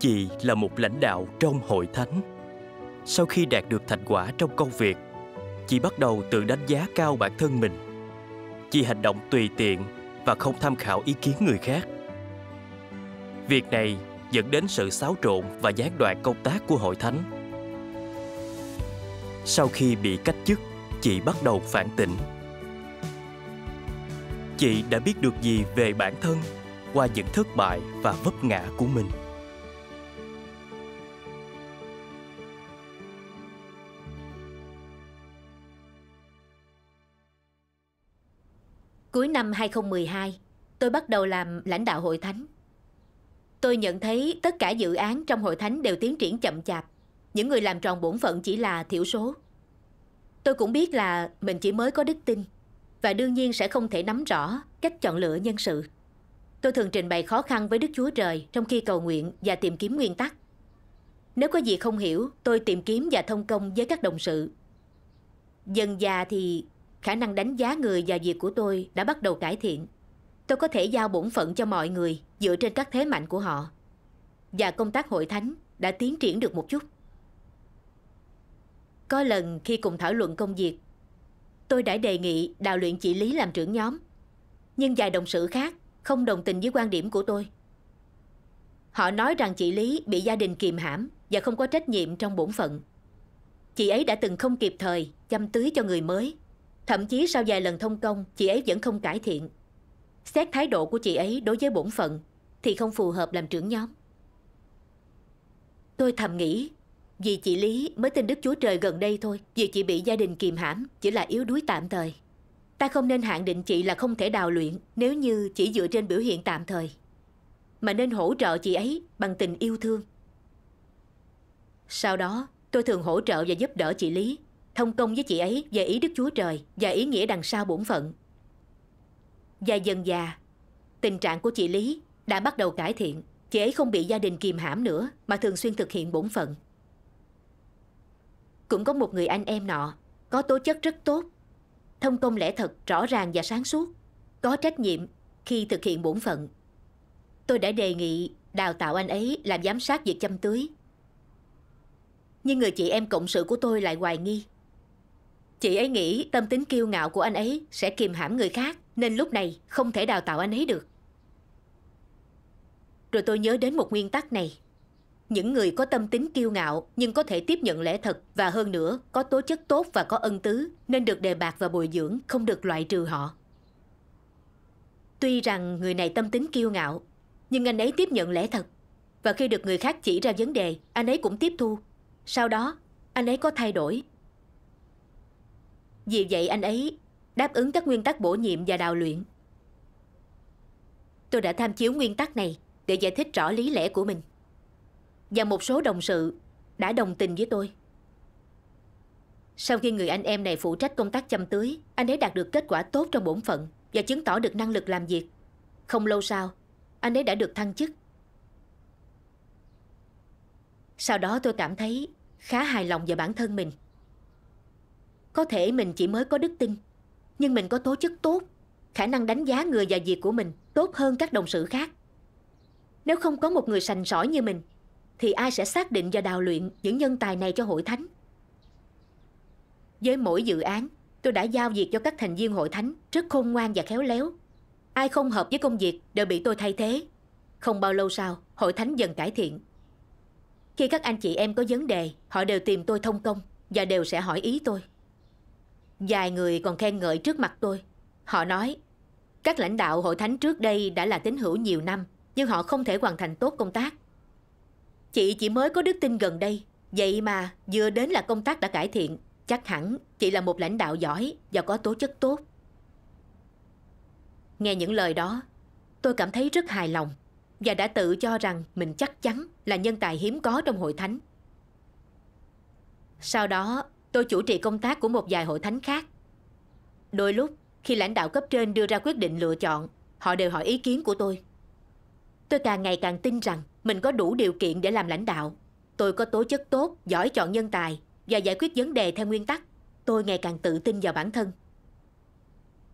chị là một lãnh đạo trong hội thánh. Sau khi đạt được thành quả trong công việc, chị bắt đầu tự đánh giá cao bản thân mình. Chị hành động tùy tiện và không tham khảo ý kiến người khác. Việc này dẫn đến sự xáo trộn và gián đoạn công tác của hội thánh. Sau khi bị cách chức, chị bắt đầu phản tỉnh. Chị đã biết được gì về bản thân qua những thất bại và vấp ngã của mình. năm 2012, tôi bắt đầu làm lãnh đạo hội thánh. Tôi nhận thấy tất cả dự án trong hội thánh đều tiến triển chậm chạp. Những người làm tròn bổn phận chỉ là thiểu số. Tôi cũng biết là mình chỉ mới có đức tin và đương nhiên sẽ không thể nắm rõ cách chọn lựa nhân sự. Tôi thường trình bày khó khăn với Đức Chúa Trời trong khi cầu nguyện và tìm kiếm nguyên tắc. Nếu có gì không hiểu, tôi tìm kiếm và thông công với các đồng sự. Dần già thì khả năng đánh giá người và việc của tôi đã bắt đầu cải thiện. Tôi có thể giao bổn phận cho mọi người dựa trên các thế mạnh của họ. Và công tác hội thánh đã tiến triển được một chút. Có lần khi cùng thảo luận công việc, tôi đã đề nghị đào luyện chị Lý làm trưởng nhóm. Nhưng vài đồng sự khác không đồng tình với quan điểm của tôi. Họ nói rằng chị Lý bị gia đình kìm hãm và không có trách nhiệm trong bổn phận. Chị ấy đã từng không kịp thời chăm tưới cho người mới Thậm chí sau vài lần thông công, chị ấy vẫn không cải thiện. Xét thái độ của chị ấy đối với bổn phận thì không phù hợp làm trưởng nhóm. Tôi thầm nghĩ, vì chị Lý mới tin Đức Chúa Trời gần đây thôi, vì chị bị gia đình kìm hãm chỉ là yếu đuối tạm thời. Ta không nên hạn định chị là không thể đào luyện nếu như chỉ dựa trên biểu hiện tạm thời. Mà nên hỗ trợ chị ấy bằng tình yêu thương. Sau đó, tôi thường hỗ trợ và giúp đỡ chị Lý thông công với chị ấy về ý Đức Chúa Trời và ý nghĩa đằng sau bổn phận. Và dần già, tình trạng của chị Lý đã bắt đầu cải thiện. Chị ấy không bị gia đình kìm hãm nữa mà thường xuyên thực hiện bổn phận. Cũng có một người anh em nọ có tố chất rất tốt, thông công lẽ thật rõ ràng và sáng suốt, có trách nhiệm khi thực hiện bổn phận. Tôi đã đề nghị đào tạo anh ấy làm giám sát việc chăm tưới nhưng người chị em cộng sự của tôi lại hoài nghi Chị ấy nghĩ tâm tính kiêu ngạo của anh ấy sẽ kìm hãm người khác nên lúc này không thể đào tạo anh ấy được. Rồi tôi nhớ đến một nguyên tắc này. Những người có tâm tính kiêu ngạo nhưng có thể tiếp nhận lẽ thật và hơn nữa có tố chất tốt và có ân tứ nên được đề bạc và bồi dưỡng không được loại trừ họ. Tuy rằng người này tâm tính kiêu ngạo nhưng anh ấy tiếp nhận lẽ thật và khi được người khác chỉ ra vấn đề anh ấy cũng tiếp thu. Sau đó anh ấy có thay đổi vì vậy anh ấy đáp ứng các nguyên tắc bổ nhiệm và đào luyện. Tôi đã tham chiếu nguyên tắc này để giải thích rõ lý lẽ của mình. Và một số đồng sự đã đồng tình với tôi. Sau khi người anh em này phụ trách công tác chăm tưới, anh ấy đạt được kết quả tốt trong bổn phận và chứng tỏ được năng lực làm việc. Không lâu sau, anh ấy đã được thăng chức. Sau đó tôi cảm thấy khá hài lòng về bản thân mình. Có thể mình chỉ mới có đức tin Nhưng mình có tố chất tốt Khả năng đánh giá người và việc của mình Tốt hơn các đồng sự khác Nếu không có một người sành sỏi như mình Thì ai sẽ xác định và đào luyện Những nhân tài này cho hội thánh Với mỗi dự án Tôi đã giao việc cho các thành viên hội thánh Rất khôn ngoan và khéo léo Ai không hợp với công việc đều bị tôi thay thế Không bao lâu sau Hội thánh dần cải thiện Khi các anh chị em có vấn đề Họ đều tìm tôi thông công Và đều sẽ hỏi ý tôi Vài người còn khen ngợi trước mặt tôi. Họ nói, các lãnh đạo hội thánh trước đây đã là tín hữu nhiều năm, nhưng họ không thể hoàn thành tốt công tác. Chị chỉ mới có đức tin gần đây, vậy mà vừa đến là công tác đã cải thiện. Chắc hẳn chị là một lãnh đạo giỏi và có tố chất tốt. Nghe những lời đó, tôi cảm thấy rất hài lòng và đã tự cho rằng mình chắc chắn là nhân tài hiếm có trong hội thánh. Sau đó, tôi chủ trì công tác của một vài hội thánh khác. Đôi lúc, khi lãnh đạo cấp trên đưa ra quyết định lựa chọn, họ đều hỏi ý kiến của tôi. Tôi càng ngày càng tin rằng mình có đủ điều kiện để làm lãnh đạo. Tôi có tố chất tốt, giỏi chọn nhân tài và giải quyết vấn đề theo nguyên tắc. Tôi ngày càng tự tin vào bản thân.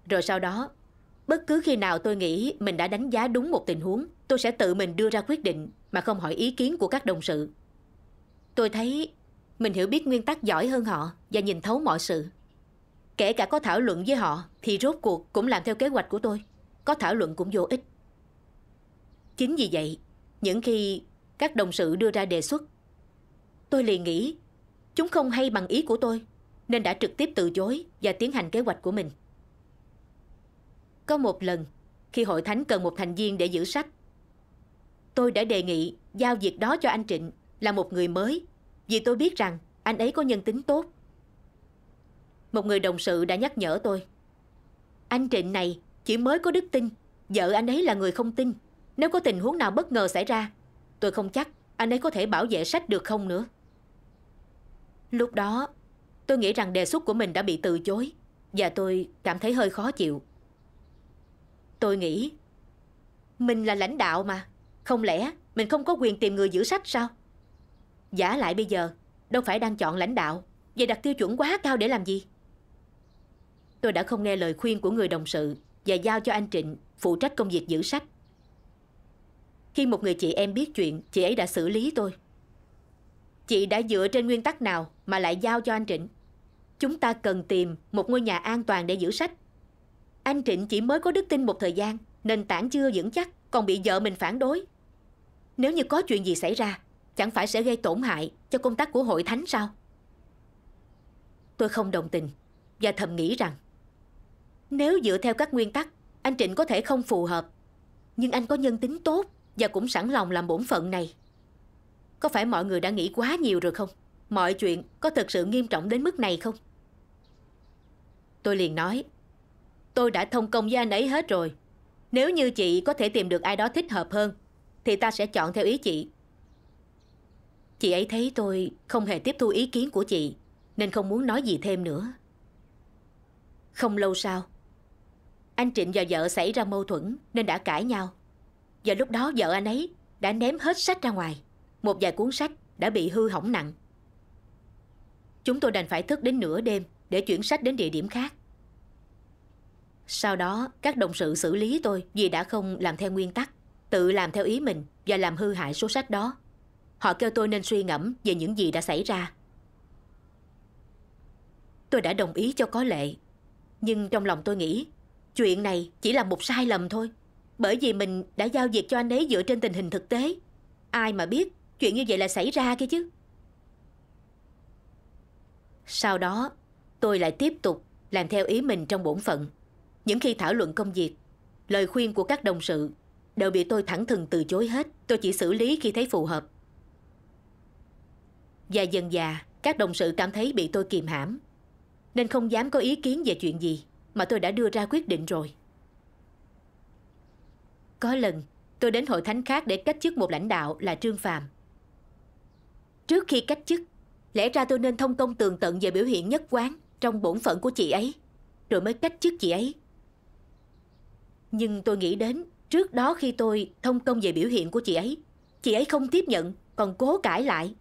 Rồi sau đó, bất cứ khi nào tôi nghĩ mình đã đánh giá đúng một tình huống, tôi sẽ tự mình đưa ra quyết định mà không hỏi ý kiến của các đồng sự. Tôi thấy mình hiểu biết nguyên tắc giỏi hơn họ và nhìn thấu mọi sự. Kể cả có thảo luận với họ thì rốt cuộc cũng làm theo kế hoạch của tôi. Có thảo luận cũng vô ích. Chính vì vậy, những khi các đồng sự đưa ra đề xuất, tôi liền nghĩ chúng không hay bằng ý của tôi nên đã trực tiếp từ chối và tiến hành kế hoạch của mình. Có một lần, khi hội thánh cần một thành viên để giữ sách, tôi đã đề nghị giao việc đó cho anh Trịnh là một người mới vì tôi biết rằng anh ấy có nhân tính tốt Một người đồng sự đã nhắc nhở tôi Anh Trịnh này chỉ mới có đức tin Vợ anh ấy là người không tin Nếu có tình huống nào bất ngờ xảy ra Tôi không chắc anh ấy có thể bảo vệ sách được không nữa Lúc đó tôi nghĩ rằng đề xuất của mình đã bị từ chối Và tôi cảm thấy hơi khó chịu Tôi nghĩ Mình là lãnh đạo mà Không lẽ mình không có quyền tìm người giữ sách sao Giả lại bây giờ Đâu phải đang chọn lãnh đạo Vậy đặt tiêu chuẩn quá cao để làm gì Tôi đã không nghe lời khuyên của người đồng sự Và giao cho anh Trịnh Phụ trách công việc giữ sách Khi một người chị em biết chuyện Chị ấy đã xử lý tôi Chị đã dựa trên nguyên tắc nào Mà lại giao cho anh Trịnh Chúng ta cần tìm một ngôi nhà an toàn để giữ sách Anh Trịnh chỉ mới có đức tin một thời gian Nền tảng chưa vững chắc Còn bị vợ mình phản đối Nếu như có chuyện gì xảy ra Chẳng phải sẽ gây tổn hại cho công tác của hội thánh sao Tôi không đồng tình Và thầm nghĩ rằng Nếu dựa theo các nguyên tắc Anh Trịnh có thể không phù hợp Nhưng anh có nhân tính tốt Và cũng sẵn lòng làm bổn phận này Có phải mọi người đã nghĩ quá nhiều rồi không Mọi chuyện có thực sự nghiêm trọng đến mức này không Tôi liền nói Tôi đã thông công với anh ấy hết rồi Nếu như chị có thể tìm được ai đó thích hợp hơn Thì ta sẽ chọn theo ý chị Chị ấy thấy tôi không hề tiếp thu ý kiến của chị Nên không muốn nói gì thêm nữa Không lâu sau Anh Trịnh và vợ xảy ra mâu thuẫn Nên đã cãi nhau Và lúc đó vợ anh ấy đã ném hết sách ra ngoài Một vài cuốn sách đã bị hư hỏng nặng Chúng tôi đành phải thức đến nửa đêm Để chuyển sách đến địa điểm khác Sau đó các đồng sự xử lý tôi Vì đã không làm theo nguyên tắc Tự làm theo ý mình Và làm hư hại số sách đó Họ kêu tôi nên suy ngẫm về những gì đã xảy ra. Tôi đã đồng ý cho có lệ, nhưng trong lòng tôi nghĩ chuyện này chỉ là một sai lầm thôi. Bởi vì mình đã giao việc cho anh ấy dựa trên tình hình thực tế. Ai mà biết chuyện như vậy là xảy ra kia chứ. Sau đó, tôi lại tiếp tục làm theo ý mình trong bổn phận. Những khi thảo luận công việc, lời khuyên của các đồng sự đều bị tôi thẳng thừng từ chối hết. Tôi chỉ xử lý khi thấy phù hợp. Và dần dà, các đồng sự cảm thấy bị tôi kìm hãm, nên không dám có ý kiến về chuyện gì mà tôi đã đưa ra quyết định rồi. Có lần, tôi đến hội thánh khác để cách chức một lãnh đạo là Trương Phàm. Trước khi cách chức, lẽ ra tôi nên thông công tường tận về biểu hiện nhất quán trong bổn phận của chị ấy, rồi mới cách chức chị ấy. Nhưng tôi nghĩ đến trước đó khi tôi thông công về biểu hiện của chị ấy, chị ấy không tiếp nhận, còn cố cãi lại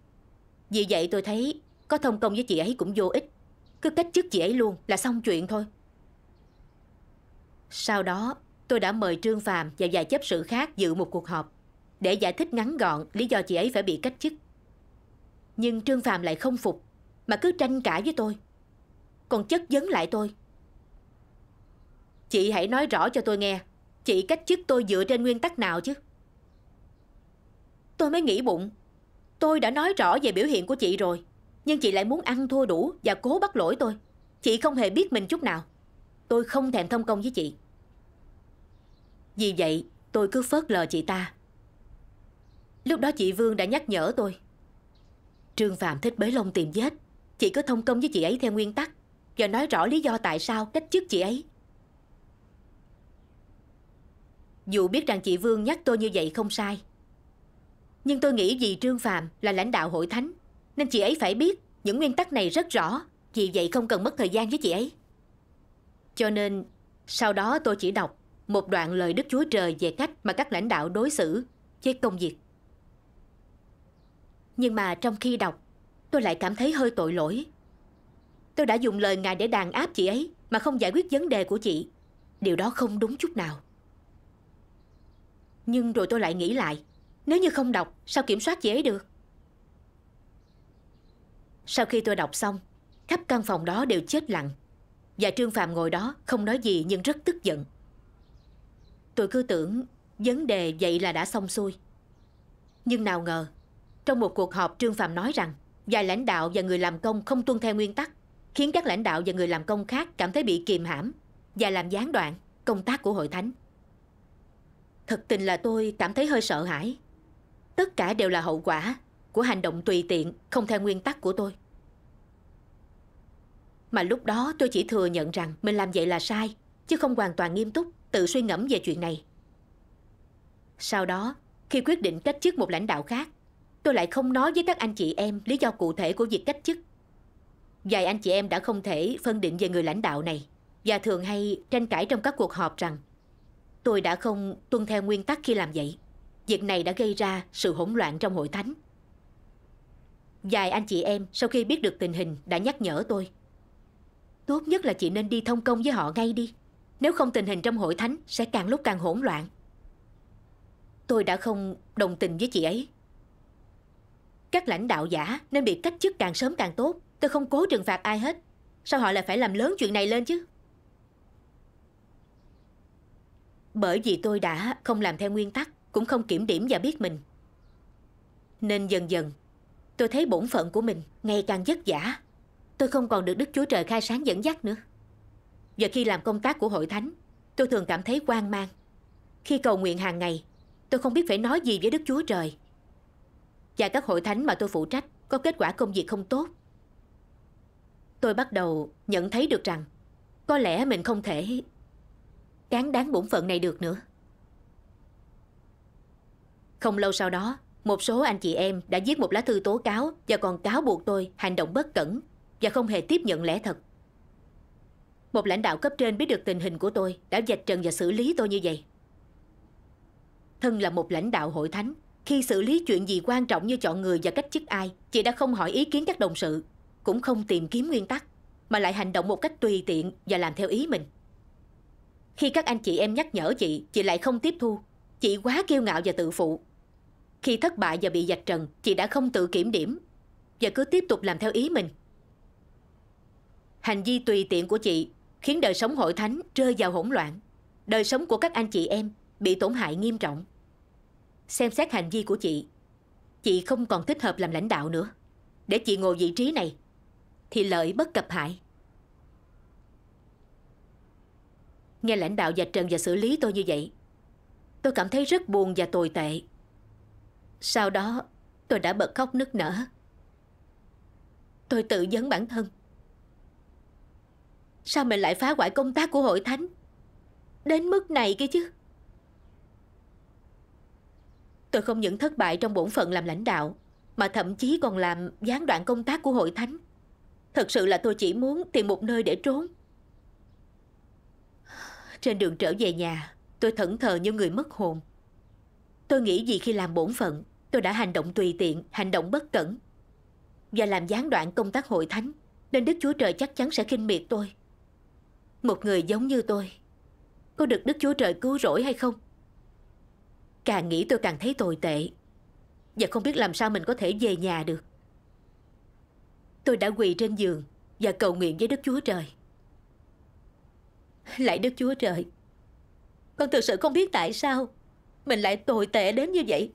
vì vậy tôi thấy có thông công với chị ấy cũng vô ích Cứ cách chức chị ấy luôn là xong chuyện thôi Sau đó tôi đã mời Trương Phàm và vài chấp sự khác dự một cuộc họp Để giải thích ngắn gọn lý do chị ấy phải bị cách chức Nhưng Trương Phàm lại không phục Mà cứ tranh cãi với tôi Còn chất vấn lại tôi Chị hãy nói rõ cho tôi nghe Chị cách chức tôi dựa trên nguyên tắc nào chứ Tôi mới nghĩ bụng Tôi đã nói rõ về biểu hiện của chị rồi Nhưng chị lại muốn ăn thua đủ Và cố bắt lỗi tôi Chị không hề biết mình chút nào Tôi không thèm thông công với chị Vì vậy tôi cứ phớt lờ chị ta Lúc đó chị Vương đã nhắc nhở tôi Trương Phạm thích bế lông tìm vết Chị cứ thông công với chị ấy theo nguyên tắc Và nói rõ lý do tại sao cách chức chị ấy Dù biết rằng chị Vương nhắc tôi như vậy không sai nhưng tôi nghĩ vì Trương Phạm là lãnh đạo hội thánh Nên chị ấy phải biết những nguyên tắc này rất rõ Vì vậy không cần mất thời gian với chị ấy Cho nên sau đó tôi chỉ đọc một đoạn lời Đức Chúa Trời về cách mà các lãnh đạo đối xử với công việc. Nhưng mà trong khi đọc, tôi lại cảm thấy hơi tội lỗi. Tôi đã dùng lời Ngài để đàn áp chị ấy mà không giải quyết vấn đề của chị. Điều đó không đúng chút nào. Nhưng rồi tôi lại nghĩ lại, nếu như không đọc Sao kiểm soát dễ được Sau khi tôi đọc xong Khắp căn phòng đó đều chết lặng Và Trương Phạm ngồi đó không nói gì nhưng rất tức giận Tôi cứ tưởng Vấn đề vậy là đã xong xuôi Nhưng nào ngờ Trong một cuộc họp Trương Phạm nói rằng Vài lãnh đạo và người làm công không tuân theo nguyên tắc Khiến các lãnh đạo và người làm công khác Cảm thấy bị kìm hãm Và làm gián đoạn công tác của hội thánh Thật tình là tôi cảm thấy hơi sợ hãi Tất cả đều là hậu quả của hành động tùy tiện, không theo nguyên tắc của tôi. Mà lúc đó tôi chỉ thừa nhận rằng mình làm vậy là sai, chứ không hoàn toàn nghiêm túc tự suy ngẫm về chuyện này. Sau đó, khi quyết định cách chức một lãnh đạo khác, tôi lại không nói với các anh chị em lý do cụ thể của việc cách chức. Vài anh chị em đã không thể phân định về người lãnh đạo này và thường hay tranh cãi trong các cuộc họp rằng tôi đã không tuân theo nguyên tắc khi làm vậy. Việc này đã gây ra sự hỗn loạn trong hội thánh. Vài anh chị em sau khi biết được tình hình đã nhắc nhở tôi. Tốt nhất là chị nên đi thông công với họ ngay đi. Nếu không tình hình trong hội thánh sẽ càng lúc càng hỗn loạn. Tôi đã không đồng tình với chị ấy. Các lãnh đạo giả nên bị cách chức càng sớm càng tốt. Tôi không cố trừng phạt ai hết. Sao họ lại phải làm lớn chuyện này lên chứ? Bởi vì tôi đã không làm theo nguyên tắc cũng không kiểm điểm và biết mình. Nên dần dần, tôi thấy bổn phận của mình ngày càng vất vả. Tôi không còn được Đức Chúa Trời khai sáng dẫn dắt nữa. Và khi làm công tác của hội thánh, tôi thường cảm thấy quan mang. Khi cầu nguyện hàng ngày, tôi không biết phải nói gì với Đức Chúa Trời. Và các hội thánh mà tôi phụ trách có kết quả công việc không tốt. Tôi bắt đầu nhận thấy được rằng có lẽ mình không thể cán đáng bổn phận này được nữa. Không lâu sau đó, một số anh chị em đã viết một lá thư tố cáo và còn cáo buộc tôi hành động bất cẩn và không hề tiếp nhận lẽ thật. Một lãnh đạo cấp trên biết được tình hình của tôi đã dạch trần và xử lý tôi như vậy. Thân là một lãnh đạo hội thánh, khi xử lý chuyện gì quan trọng như chọn người và cách chức ai, chị đã không hỏi ý kiến các đồng sự, cũng không tìm kiếm nguyên tắc, mà lại hành động một cách tùy tiện và làm theo ý mình. Khi các anh chị em nhắc nhở chị, chị lại không tiếp thu. Chị quá kiêu ngạo và tự phụ, khi thất bại và bị dạch trần, chị đã không tự kiểm điểm và cứ tiếp tục làm theo ý mình. Hành vi tùy tiện của chị khiến đời sống hội thánh rơi vào hỗn loạn. Đời sống của các anh chị em bị tổn hại nghiêm trọng. Xem xét hành vi của chị, chị không còn thích hợp làm lãnh đạo nữa. Để chị ngồi vị trí này, thì lợi bất cập hại. Nghe lãnh đạo dạch trần và xử lý tôi như vậy, tôi cảm thấy rất buồn và tồi tệ. Sau đó tôi đã bật khóc nức nở Tôi tự dấn bản thân Sao mình lại phá hoại công tác của hội thánh Đến mức này kia chứ Tôi không những thất bại trong bổn phận làm lãnh đạo Mà thậm chí còn làm gián đoạn công tác của hội thánh Thật sự là tôi chỉ muốn tìm một nơi để trốn Trên đường trở về nhà Tôi thẫn thờ như người mất hồn Tôi nghĩ gì khi làm bổn phận tôi đã hành động tùy tiện, hành động bất cẩn và làm gián đoạn công tác hội thánh nên Đức Chúa Trời chắc chắn sẽ khinh miệt tôi. Một người giống như tôi, có được Đức Chúa Trời cứu rỗi hay không? Càng nghĩ tôi càng thấy tồi tệ và không biết làm sao mình có thể về nhà được. Tôi đã quỳ trên giường và cầu nguyện với Đức Chúa Trời. Lại Đức Chúa Trời, con thực sự không biết tại sao mình lại tồi tệ đến như vậy.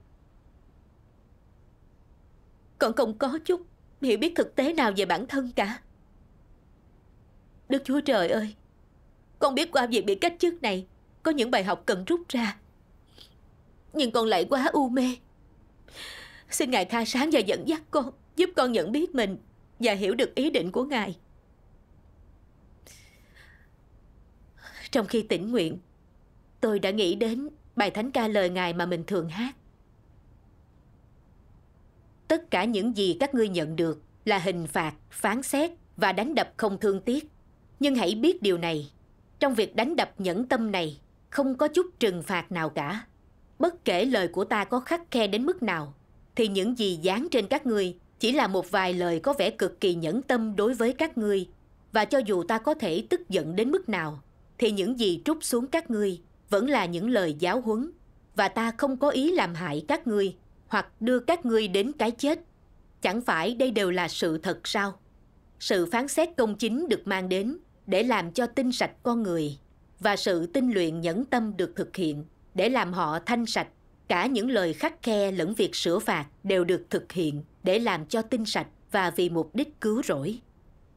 Con không có chút hiểu biết thực tế nào về bản thân cả Đức Chúa Trời ơi Con biết qua việc bị cách chức này Có những bài học cần rút ra Nhưng con lại quá u mê Xin Ngài tha sáng và dẫn dắt con Giúp con nhận biết mình Và hiểu được ý định của Ngài Trong khi tỉnh nguyện Tôi đã nghĩ đến bài thánh ca lời Ngài mà mình thường hát tất cả những gì các ngươi nhận được là hình phạt, phán xét và đánh đập không thương tiếc. Nhưng hãy biết điều này, trong việc đánh đập nhẫn tâm này không có chút trừng phạt nào cả. Bất kể lời của ta có khắc khe đến mức nào, thì những gì dán trên các ngươi chỉ là một vài lời có vẻ cực kỳ nhẫn tâm đối với các ngươi. Và cho dù ta có thể tức giận đến mức nào, thì những gì trút xuống các ngươi vẫn là những lời giáo huấn và ta không có ý làm hại các ngươi hoặc đưa các ngươi đến cái chết. Chẳng phải đây đều là sự thật sao? Sự phán xét công chính được mang đến để làm cho tinh sạch con người và sự tinh luyện nhẫn tâm được thực hiện để làm họ thanh sạch. Cả những lời khắc khe lẫn việc sửa phạt đều được thực hiện để làm cho tinh sạch và vì mục đích cứu rỗi.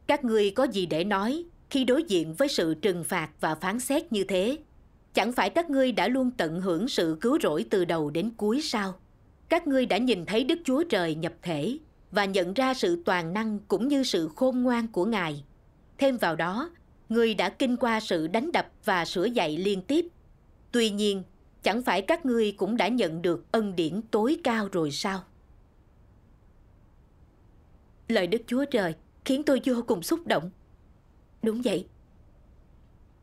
Các ngươi có gì để nói khi đối diện với sự trừng phạt và phán xét như thế? Chẳng phải các ngươi đã luôn tận hưởng sự cứu rỗi từ đầu đến cuối sao? các ngươi đã nhìn thấy Đức Chúa Trời nhập thể và nhận ra sự toàn năng cũng như sự khôn ngoan của Ngài. Thêm vào đó, ngươi đã kinh qua sự đánh đập và sửa dạy liên tiếp. Tuy nhiên, chẳng phải các ngươi cũng đã nhận được ân điển tối cao rồi sao? Lời Đức Chúa Trời khiến tôi vô cùng xúc động. Đúng vậy.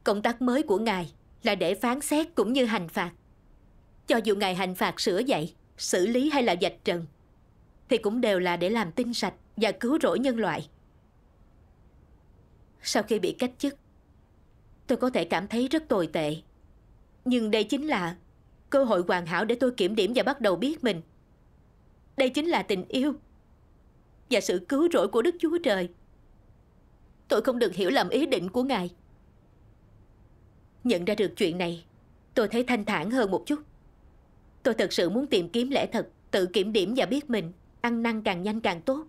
Công tác mới của Ngài là để phán xét cũng như hành phạt. Cho dù Ngài hành phạt sửa dạy, xử lý hay là dạch trần thì cũng đều là để làm tinh sạch và cứu rỗi nhân loại. Sau khi bị cách chức, tôi có thể cảm thấy rất tồi tệ. Nhưng đây chính là cơ hội hoàn hảo để tôi kiểm điểm và bắt đầu biết mình. Đây chính là tình yêu và sự cứu rỗi của Đức Chúa Trời. Tôi không được hiểu lầm ý định của Ngài. Nhận ra được chuyện này, tôi thấy thanh thản hơn một chút. Tôi thật sự muốn tìm kiếm lẽ thật, tự kiểm điểm và biết mình, ăn năn càng nhanh càng tốt.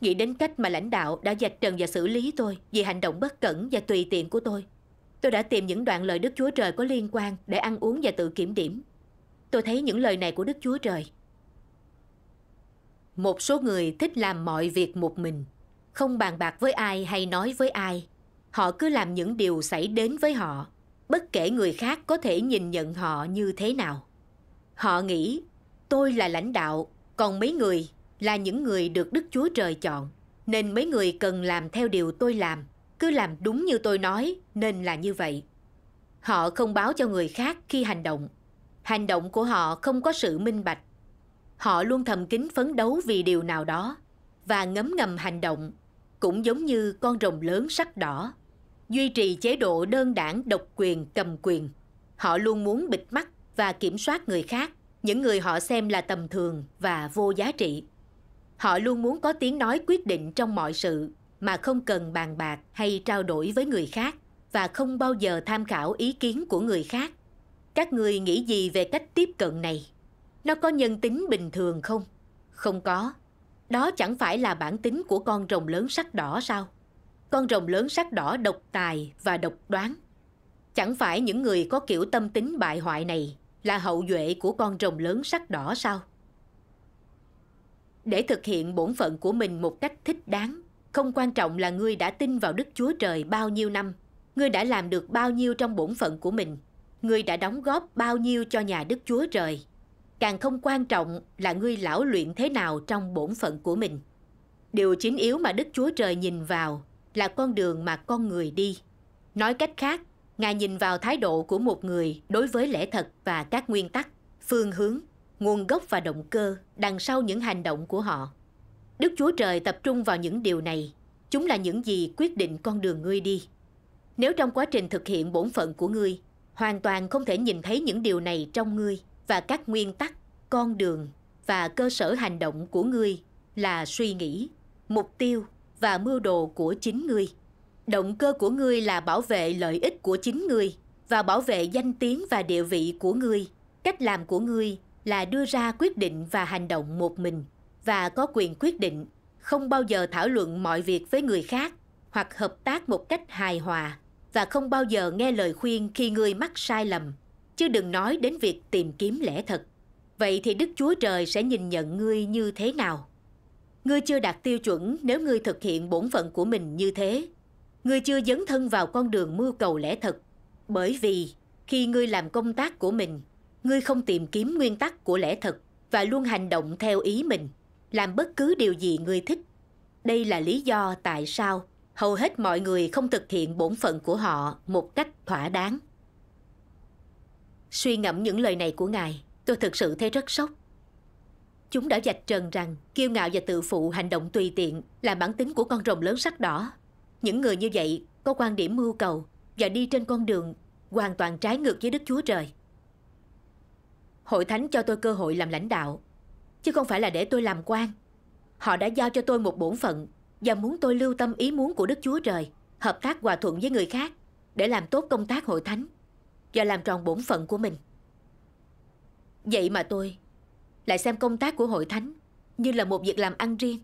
Nghĩ đến cách mà lãnh đạo đã dạch trần và xử lý tôi vì hành động bất cẩn và tùy tiện của tôi. Tôi đã tìm những đoạn lời Đức Chúa Trời có liên quan để ăn uống và tự kiểm điểm. Tôi thấy những lời này của Đức Chúa Trời. Một số người thích làm mọi việc một mình, không bàn bạc với ai hay nói với ai. Họ cứ làm những điều xảy đến với họ bất kể người khác có thể nhìn nhận họ như thế nào họ nghĩ tôi là lãnh đạo còn mấy người là những người được đức chúa trời chọn nên mấy người cần làm theo điều tôi làm cứ làm đúng như tôi nói nên là như vậy họ không báo cho người khác khi hành động hành động của họ không có sự minh bạch họ luôn thầm kín phấn đấu vì điều nào đó và ngấm ngầm hành động cũng giống như con rồng lớn sắc đỏ duy trì chế độ đơn đảng độc quyền cầm quyền. Họ luôn muốn bịt mắt và kiểm soát người khác, những người họ xem là tầm thường và vô giá trị. Họ luôn muốn có tiếng nói quyết định trong mọi sự mà không cần bàn bạc hay trao đổi với người khác và không bao giờ tham khảo ý kiến của người khác. Các người nghĩ gì về cách tiếp cận này? Nó có nhân tính bình thường không? Không có. Đó chẳng phải là bản tính của con rồng lớn sắc đỏ sao? con rồng lớn sắc đỏ độc tài và độc đoán. Chẳng phải những người có kiểu tâm tính bại hoại này là hậu duệ của con rồng lớn sắc đỏ sao? Để thực hiện bổn phận của mình một cách thích đáng, không quan trọng là ngươi đã tin vào Đức Chúa Trời bao nhiêu năm, ngươi đã làm được bao nhiêu trong bổn phận của mình, ngươi đã đóng góp bao nhiêu cho nhà Đức Chúa Trời. Càng không quan trọng là ngươi lão luyện thế nào trong bổn phận của mình. Điều chính yếu mà Đức Chúa Trời nhìn vào là con đường mà con người đi. Nói cách khác, Ngài nhìn vào thái độ của một người đối với lẽ thật và các nguyên tắc, phương hướng, nguồn gốc và động cơ đằng sau những hành động của họ. Đức Chúa Trời tập trung vào những điều này. Chúng là những gì quyết định con đường ngươi đi. Nếu trong quá trình thực hiện bổn phận của ngươi, hoàn toàn không thể nhìn thấy những điều này trong ngươi và các nguyên tắc, con đường và cơ sở hành động của ngươi là suy nghĩ, mục tiêu và mưu đồ của chính ngươi. Động cơ của ngươi là bảo vệ lợi ích của chính ngươi và bảo vệ danh tiếng và địa vị của ngươi. Cách làm của ngươi là đưa ra quyết định và hành động một mình và có quyền quyết định, không bao giờ thảo luận mọi việc với người khác hoặc hợp tác một cách hài hòa và không bao giờ nghe lời khuyên khi ngươi mắc sai lầm, chứ đừng nói đến việc tìm kiếm lẽ thật. Vậy thì Đức Chúa Trời sẽ nhìn nhận ngươi như thế nào? Ngươi chưa đạt tiêu chuẩn nếu ngươi thực hiện bổn phận của mình như thế. Ngươi chưa dấn thân vào con đường mưu cầu lẽ thật. Bởi vì khi ngươi làm công tác của mình, ngươi không tìm kiếm nguyên tắc của lẽ thật và luôn hành động theo ý mình, làm bất cứ điều gì ngươi thích. Đây là lý do tại sao hầu hết mọi người không thực hiện bổn phận của họ một cách thỏa đáng. Suy ngẫm những lời này của ngài, tôi thực sự thấy rất sốc. Chúng đã dạch trần rằng kiêu ngạo và tự phụ hành động tùy tiện là bản tính của con rồng lớn sắc đỏ. Những người như vậy có quan điểm mưu cầu và đi trên con đường hoàn toàn trái ngược với Đức Chúa Trời. Hội Thánh cho tôi cơ hội làm lãnh đạo, chứ không phải là để tôi làm quan. Họ đã giao cho tôi một bổn phận và muốn tôi lưu tâm ý muốn của Đức Chúa Trời, hợp tác hòa thuận với người khác để làm tốt công tác hội thánh và làm tròn bổn phận của mình. Vậy mà tôi lại xem công tác của hội thánh như là một việc làm ăn riêng.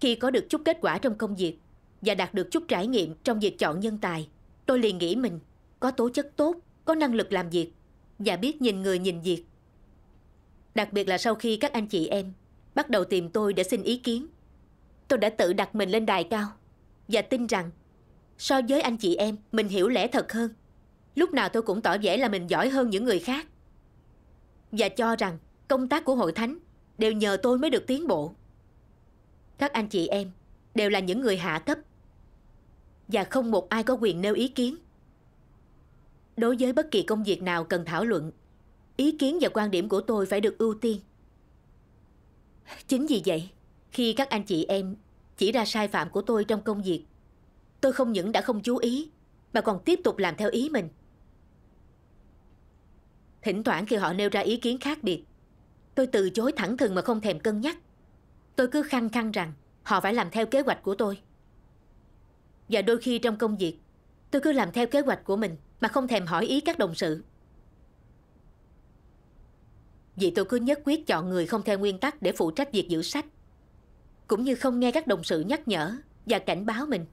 Khi có được chút kết quả trong công việc và đạt được chút trải nghiệm trong việc chọn nhân tài, tôi liền nghĩ mình có tố chất tốt, có năng lực làm việc và biết nhìn người nhìn việc. Đặc biệt là sau khi các anh chị em bắt đầu tìm tôi để xin ý kiến, tôi đã tự đặt mình lên đài cao và tin rằng so với anh chị em mình hiểu lẽ thật hơn. Lúc nào tôi cũng tỏ vẻ là mình giỏi hơn những người khác và cho rằng công tác của hội thánh đều nhờ tôi mới được tiến bộ. Các anh chị em đều là những người hạ cấp và không một ai có quyền nêu ý kiến. Đối với bất kỳ công việc nào cần thảo luận, ý kiến và quan điểm của tôi phải được ưu tiên. Chính vì vậy, khi các anh chị em chỉ ra sai phạm của tôi trong công việc, tôi không những đã không chú ý mà còn tiếp tục làm theo ý mình. Thỉnh thoảng khi họ nêu ra ý kiến khác biệt, Tôi từ chối thẳng thừng mà không thèm cân nhắc. Tôi cứ khăng khăng rằng họ phải làm theo kế hoạch của tôi. Và đôi khi trong công việc, tôi cứ làm theo kế hoạch của mình mà không thèm hỏi ý các đồng sự. Vì tôi cứ nhất quyết chọn người không theo nguyên tắc để phụ trách việc giữ sách. Cũng như không nghe các đồng sự nhắc nhở và cảnh báo mình.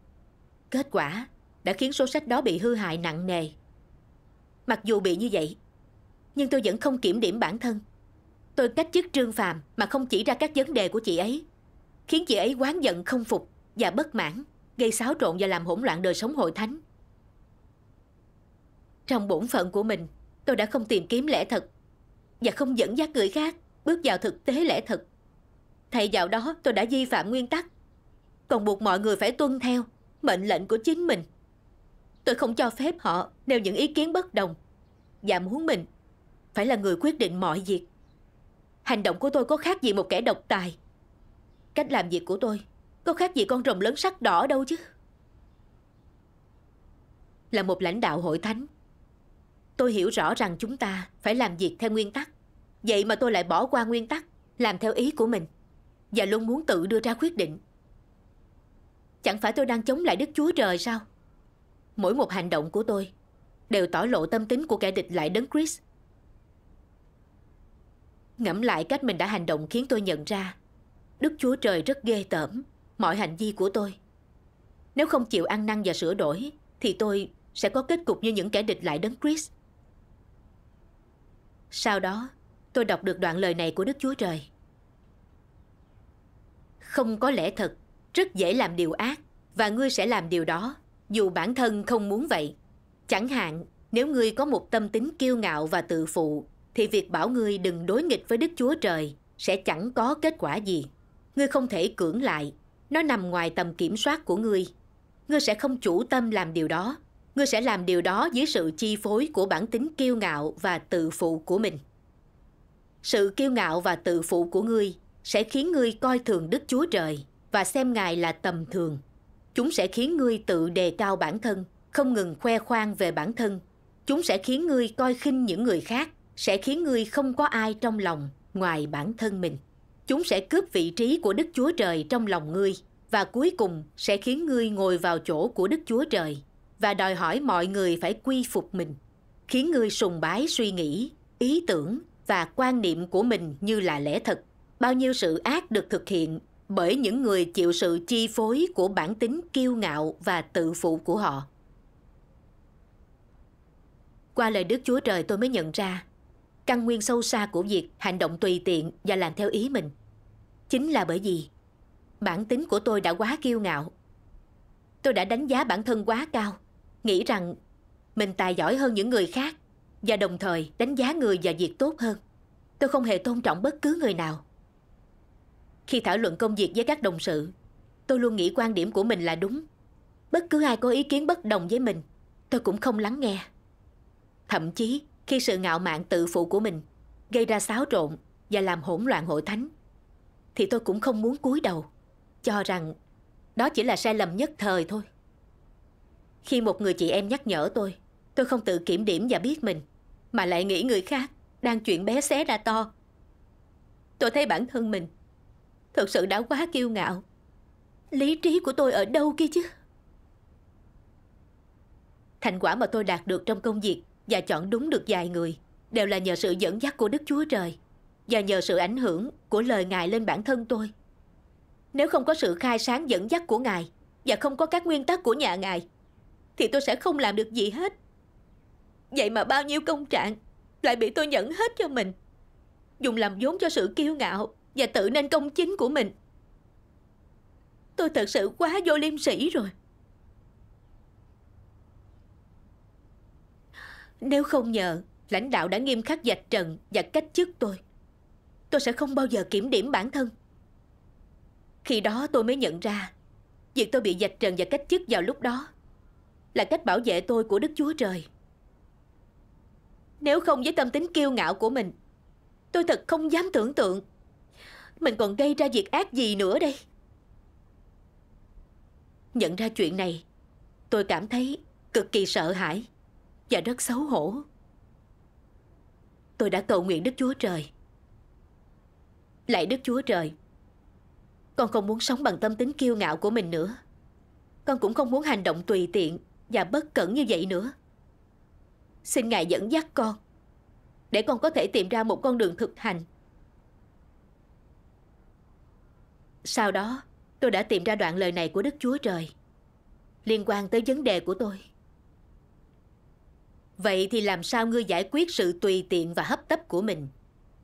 Kết quả đã khiến số sách đó bị hư hại nặng nề. Mặc dù bị như vậy, nhưng tôi vẫn không kiểm điểm bản thân Tôi cách chức Trương Phạm mà không chỉ ra các vấn đề của chị ấy, khiến chị ấy quán giận không phục và bất mãn, gây xáo trộn và làm hỗn loạn đời sống hội thánh. Trong bổn phận của mình, tôi đã không tìm kiếm lẽ thật và không dẫn dắt người khác bước vào thực tế lẽ thật. Thay vào đó, tôi đã vi phạm nguyên tắc, còn buộc mọi người phải tuân theo mệnh lệnh của chính mình. Tôi không cho phép họ nêu những ý kiến bất đồng và muốn mình phải là người quyết định mọi việc. Hành động của tôi có khác gì một kẻ độc tài Cách làm việc của tôi Có khác gì con rồng lớn sắc đỏ đâu chứ Là một lãnh đạo hội thánh Tôi hiểu rõ rằng chúng ta phải làm việc theo nguyên tắc Vậy mà tôi lại bỏ qua nguyên tắc Làm theo ý của mình Và luôn muốn tự đưa ra quyết định Chẳng phải tôi đang chống lại Đức Chúa Trời sao Mỗi một hành động của tôi Đều tỏ lộ tâm tính của kẻ địch lại đấng Chris Ngẫm lại cách mình đã hành động khiến tôi nhận ra Đức Chúa Trời rất ghê tởm mọi hành vi của tôi. Nếu không chịu ăn năn và sửa đổi thì tôi sẽ có kết cục như những kẻ địch lại đấng Chris. Sau đó, tôi đọc được đoạn lời này của Đức Chúa Trời. Không có lẽ thật, rất dễ làm điều ác và ngươi sẽ làm điều đó dù bản thân không muốn vậy. Chẳng hạn, nếu ngươi có một tâm tính kiêu ngạo và tự phụ thì việc bảo ngươi đừng đối nghịch với Đức Chúa Trời sẽ chẳng có kết quả gì. Ngươi không thể cưỡng lại, nó nằm ngoài tầm kiểm soát của ngươi. Ngươi sẽ không chủ tâm làm điều đó, ngươi sẽ làm điều đó dưới sự chi phối của bản tính kiêu ngạo và tự phụ của mình. Sự kiêu ngạo và tự phụ của ngươi sẽ khiến ngươi coi thường Đức Chúa Trời và xem Ngài là tầm thường. Chúng sẽ khiến ngươi tự đề cao bản thân, không ngừng khoe khoang về bản thân. Chúng sẽ khiến ngươi coi khinh những người khác sẽ khiến ngươi không có ai trong lòng ngoài bản thân mình. Chúng sẽ cướp vị trí của Đức Chúa Trời trong lòng ngươi và cuối cùng sẽ khiến ngươi ngồi vào chỗ của Đức Chúa Trời và đòi hỏi mọi người phải quy phục mình, khiến ngươi sùng bái suy nghĩ, ý tưởng và quan niệm của mình như là lẽ thật. Bao nhiêu sự ác được thực hiện bởi những người chịu sự chi phối của bản tính kiêu ngạo và tự phụ của họ. Qua lời Đức Chúa Trời tôi mới nhận ra Căn nguyên sâu xa của việc hành động tùy tiện và làm theo ý mình chính là bởi vì bản tính của tôi đã quá kiêu ngạo. Tôi đã đánh giá bản thân quá cao, nghĩ rằng mình tài giỏi hơn những người khác và đồng thời đánh giá người và việc tốt hơn. Tôi không hề tôn trọng bất cứ người nào. Khi thảo luận công việc với các đồng sự, tôi luôn nghĩ quan điểm của mình là đúng. Bất cứ ai có ý kiến bất đồng với mình, tôi cũng không lắng nghe. Thậm chí, khi sự ngạo mạn tự phụ của mình gây ra xáo trộn và làm hỗn loạn hội thánh thì tôi cũng không muốn cúi đầu cho rằng đó chỉ là sai lầm nhất thời thôi khi một người chị em nhắc nhở tôi tôi không tự kiểm điểm và biết mình mà lại nghĩ người khác đang chuyện bé xé ra to tôi thấy bản thân mình thực sự đã quá kiêu ngạo lý trí của tôi ở đâu kia chứ thành quả mà tôi đạt được trong công việc và chọn đúng được vài người đều là nhờ sự dẫn dắt của Đức Chúa Trời và nhờ sự ảnh hưởng của lời Ngài lên bản thân tôi. Nếu không có sự khai sáng dẫn dắt của Ngài và không có các nguyên tắc của nhà Ngài thì tôi sẽ không làm được gì hết. Vậy mà bao nhiêu công trạng lại bị tôi nhận hết cho mình. Dùng làm vốn cho sự kiêu ngạo và tự nên công chính của mình. Tôi thật sự quá vô liêm sỉ rồi. Nếu không nhờ lãnh đạo đã nghiêm khắc dạch trần và cách chức tôi, tôi sẽ không bao giờ kiểm điểm bản thân. Khi đó tôi mới nhận ra, việc tôi bị dạch trần và cách chức vào lúc đó là cách bảo vệ tôi của Đức Chúa Trời. Nếu không với tâm tính kiêu ngạo của mình, tôi thật không dám tưởng tượng mình còn gây ra việc ác gì nữa đây. Nhận ra chuyện này, tôi cảm thấy cực kỳ sợ hãi. Và rất xấu hổ Tôi đã cầu nguyện Đức Chúa Trời Lạy Đức Chúa Trời Con không muốn sống bằng tâm tính kiêu ngạo của mình nữa Con cũng không muốn hành động tùy tiện Và bất cẩn như vậy nữa Xin Ngài dẫn dắt con Để con có thể tìm ra một con đường thực hành Sau đó tôi đã tìm ra đoạn lời này của Đức Chúa Trời Liên quan tới vấn đề của tôi Vậy thì làm sao ngươi giải quyết sự tùy tiện và hấp tấp của mình?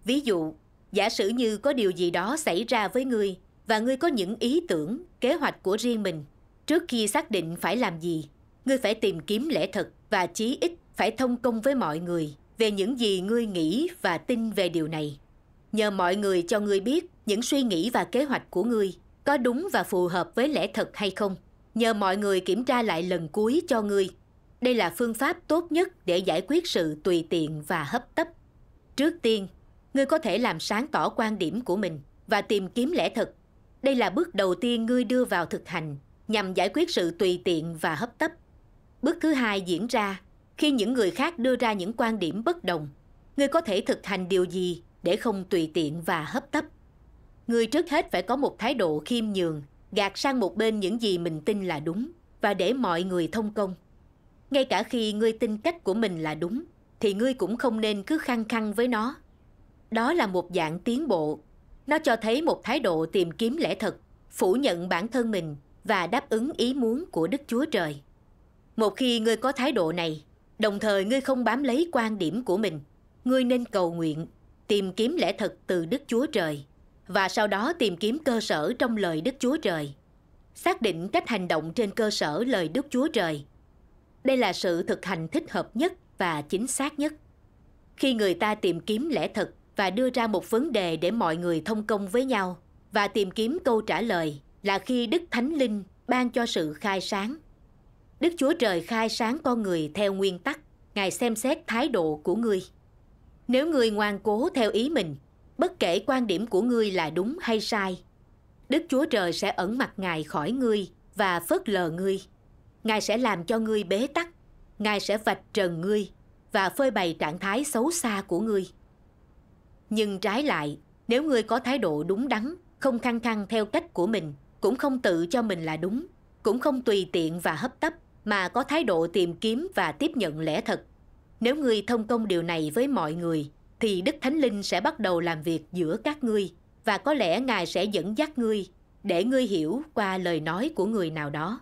Ví dụ, giả sử như có điều gì đó xảy ra với ngươi và ngươi có những ý tưởng, kế hoạch của riêng mình. Trước khi xác định phải làm gì, ngươi phải tìm kiếm lẽ thật và chí ít phải thông công với mọi người về những gì ngươi nghĩ và tin về điều này. Nhờ mọi người cho ngươi biết những suy nghĩ và kế hoạch của ngươi có đúng và phù hợp với lẽ thật hay không. Nhờ mọi người kiểm tra lại lần cuối cho ngươi đây là phương pháp tốt nhất để giải quyết sự tùy tiện và hấp tấp. Trước tiên, ngươi có thể làm sáng tỏ quan điểm của mình và tìm kiếm lẽ thật. Đây là bước đầu tiên ngươi đưa vào thực hành nhằm giải quyết sự tùy tiện và hấp tấp. Bước thứ hai diễn ra khi những người khác đưa ra những quan điểm bất đồng. Ngươi có thể thực hành điều gì để không tùy tiện và hấp tấp? Ngươi trước hết phải có một thái độ khiêm nhường, gạt sang một bên những gì mình tin là đúng và để mọi người thông công ngay cả khi ngươi tin cách của mình là đúng thì ngươi cũng không nên cứ khăng khăng với nó đó là một dạng tiến bộ nó cho thấy một thái độ tìm kiếm lẽ thật phủ nhận bản thân mình và đáp ứng ý muốn của đức chúa trời một khi ngươi có thái độ này đồng thời ngươi không bám lấy quan điểm của mình ngươi nên cầu nguyện tìm kiếm lẽ thật từ đức chúa trời và sau đó tìm kiếm cơ sở trong lời đức chúa trời xác định cách hành động trên cơ sở lời đức chúa trời đây là sự thực hành thích hợp nhất và chính xác nhất. Khi người ta tìm kiếm lẽ thật và đưa ra một vấn đề để mọi người thông công với nhau và tìm kiếm câu trả lời là khi Đức Thánh Linh ban cho sự khai sáng. Đức Chúa Trời khai sáng con người theo nguyên tắc, Ngài xem xét thái độ của người Nếu người ngoan cố theo ý mình, bất kể quan điểm của ngươi là đúng hay sai, Đức Chúa Trời sẽ ẩn mặt Ngài khỏi ngươi và phớt lờ ngươi. Ngài sẽ làm cho ngươi bế tắc, Ngài sẽ vạch trần ngươi và phơi bày trạng thái xấu xa của ngươi. Nhưng trái lại, nếu ngươi có thái độ đúng đắn, không khăng khăng theo cách của mình, cũng không tự cho mình là đúng, cũng không tùy tiện và hấp tấp, mà có thái độ tìm kiếm và tiếp nhận lẽ thật. Nếu ngươi thông công điều này với mọi người, thì Đức Thánh Linh sẽ bắt đầu làm việc giữa các ngươi và có lẽ Ngài sẽ dẫn dắt ngươi để ngươi hiểu qua lời nói của người nào đó.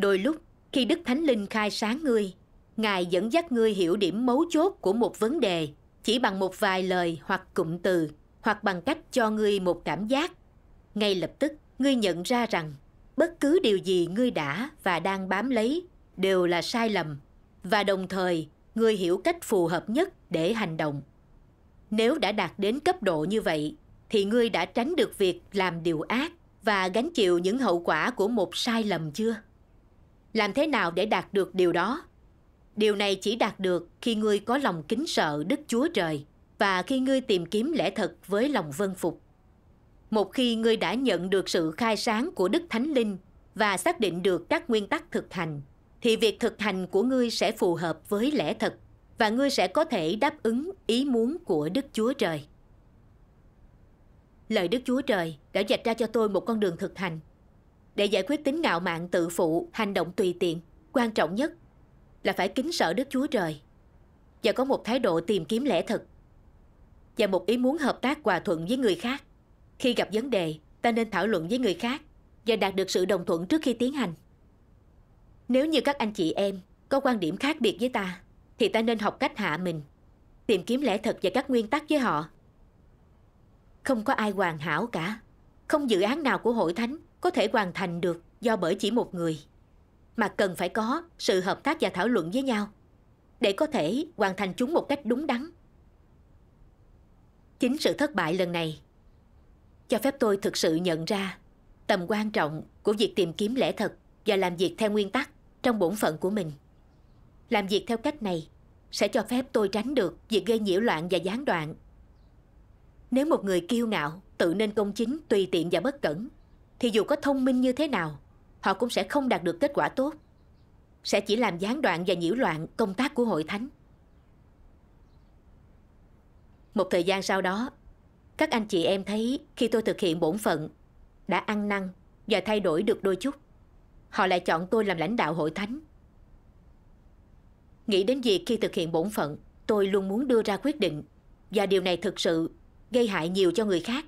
Đôi lúc, khi Đức Thánh Linh khai sáng ngươi, Ngài dẫn dắt ngươi hiểu điểm mấu chốt của một vấn đề chỉ bằng một vài lời hoặc cụm từ hoặc bằng cách cho ngươi một cảm giác. Ngay lập tức, ngươi nhận ra rằng bất cứ điều gì ngươi đã và đang bám lấy đều là sai lầm và đồng thời ngươi hiểu cách phù hợp nhất để hành động. Nếu đã đạt đến cấp độ như vậy thì ngươi đã tránh được việc làm điều ác và gánh chịu những hậu quả của một sai lầm chưa? Làm thế nào để đạt được điều đó? Điều này chỉ đạt được khi ngươi có lòng kính sợ Đức Chúa Trời và khi ngươi tìm kiếm lẽ thật với lòng vân phục. Một khi ngươi đã nhận được sự khai sáng của Đức Thánh Linh và xác định được các nguyên tắc thực hành, thì việc thực hành của ngươi sẽ phù hợp với lẽ thật và ngươi sẽ có thể đáp ứng ý muốn của Đức Chúa Trời. Lời Đức Chúa Trời đã dạch ra cho tôi một con đường thực hành để giải quyết tính ngạo mạn tự phụ, hành động tùy tiện, quan trọng nhất là phải kính sợ Đức Chúa Trời và có một thái độ tìm kiếm lẽ thật và một ý muốn hợp tác hòa thuận với người khác. Khi gặp vấn đề, ta nên thảo luận với người khác và đạt được sự đồng thuận trước khi tiến hành. Nếu như các anh chị em có quan điểm khác biệt với ta, thì ta nên học cách hạ mình, tìm kiếm lẽ thật và các nguyên tắc với họ. Không có ai hoàn hảo cả. Không dự án nào của hội thánh có thể hoàn thành được do bởi chỉ một người mà cần phải có sự hợp tác và thảo luận với nhau để có thể hoàn thành chúng một cách đúng đắn chính sự thất bại lần này cho phép tôi thực sự nhận ra tầm quan trọng của việc tìm kiếm lẽ thật và làm việc theo nguyên tắc trong bổn phận của mình làm việc theo cách này sẽ cho phép tôi tránh được việc gây nhiễu loạn và gián đoạn nếu một người kiêu ngạo tự nên công chính tùy tiện và bất cẩn thì dù có thông minh như thế nào, họ cũng sẽ không đạt được kết quả tốt. Sẽ chỉ làm gián đoạn và nhiễu loạn công tác của hội thánh. Một thời gian sau đó, các anh chị em thấy khi tôi thực hiện bổn phận, đã ăn năn và thay đổi được đôi chút. Họ lại chọn tôi làm lãnh đạo hội thánh. Nghĩ đến việc khi thực hiện bổn phận, tôi luôn muốn đưa ra quyết định và điều này thực sự gây hại nhiều cho người khác.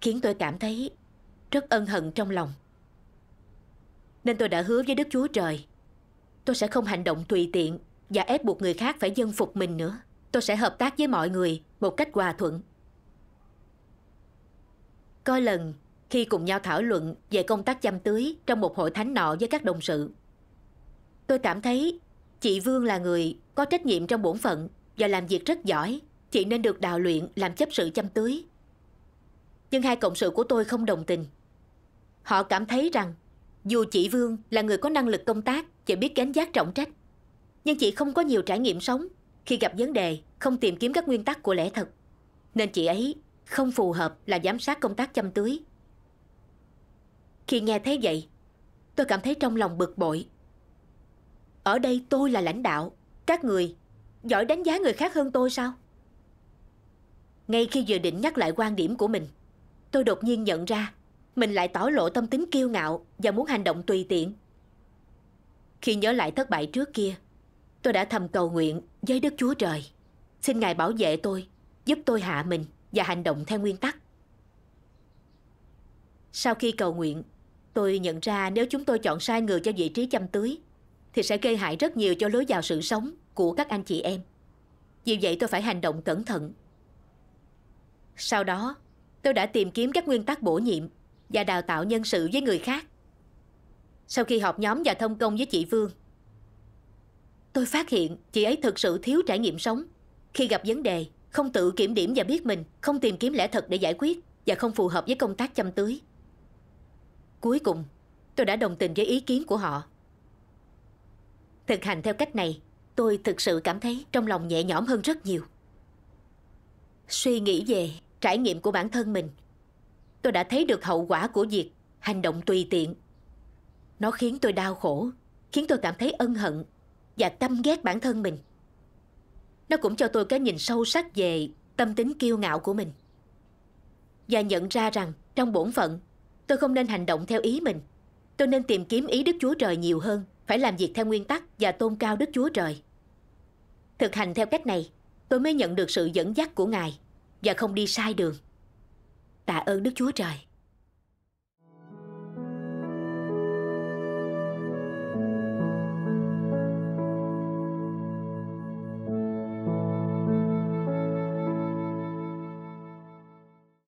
Khiến tôi cảm thấy rất ân hận trong lòng. Nên tôi đã hứa với Đức Chúa Trời, tôi sẽ không hành động tùy tiện và ép buộc người khác phải dân phục mình nữa. Tôi sẽ hợp tác với mọi người một cách hòa thuận. Có lần, khi cùng nhau thảo luận về công tác chăm tưới trong một hội thánh nọ với các đồng sự, tôi cảm thấy chị Vương là người có trách nhiệm trong bổn phận và làm việc rất giỏi. Chị nên được đào luyện làm chấp sự chăm tưới. Nhưng hai cộng sự của tôi không đồng tình. Họ cảm thấy rằng dù chị Vương là người có năng lực công tác và biết gánh giác trọng trách, nhưng chị không có nhiều trải nghiệm sống khi gặp vấn đề không tìm kiếm các nguyên tắc của lẽ thật. Nên chị ấy không phù hợp là giám sát công tác chăm tưới. Khi nghe thấy vậy, tôi cảm thấy trong lòng bực bội. Ở đây tôi là lãnh đạo, các người giỏi đánh giá người khác hơn tôi sao? Ngay khi vừa định nhắc lại quan điểm của mình, tôi đột nhiên nhận ra mình lại tỏ lộ tâm tính kiêu ngạo và muốn hành động tùy tiện. Khi nhớ lại thất bại trước kia, tôi đã thầm cầu nguyện với Đức Chúa Trời. Xin Ngài bảo vệ tôi, giúp tôi hạ mình và hành động theo nguyên tắc. Sau khi cầu nguyện, tôi nhận ra nếu chúng tôi chọn sai người cho vị trí chăm tưới, thì sẽ gây hại rất nhiều cho lối vào sự sống của các anh chị em. Vì vậy tôi phải hành động cẩn thận. Sau đó, tôi đã tìm kiếm các nguyên tắc bổ nhiệm và đào tạo nhân sự với người khác. Sau khi họp nhóm và thông công với chị Vương, tôi phát hiện chị ấy thực sự thiếu trải nghiệm sống. Khi gặp vấn đề, không tự kiểm điểm và biết mình, không tìm kiếm lẽ thật để giải quyết và không phù hợp với công tác chăm tưới. Cuối cùng, tôi đã đồng tình với ý kiến của họ. Thực hành theo cách này, tôi thực sự cảm thấy trong lòng nhẹ nhõm hơn rất nhiều. Suy nghĩ về trải nghiệm của bản thân mình Tôi đã thấy được hậu quả của việc hành động tùy tiện. Nó khiến tôi đau khổ, khiến tôi cảm thấy ân hận và căm ghét bản thân mình. Nó cũng cho tôi cái nhìn sâu sắc về tâm tính kiêu ngạo của mình. Và nhận ra rằng trong bổn phận, tôi không nên hành động theo ý mình. Tôi nên tìm kiếm ý Đức Chúa Trời nhiều hơn, phải làm việc theo nguyên tắc và tôn cao Đức Chúa Trời. Thực hành theo cách này, tôi mới nhận được sự dẫn dắt của Ngài và không đi sai đường tạ ơn Đức Chúa Trời.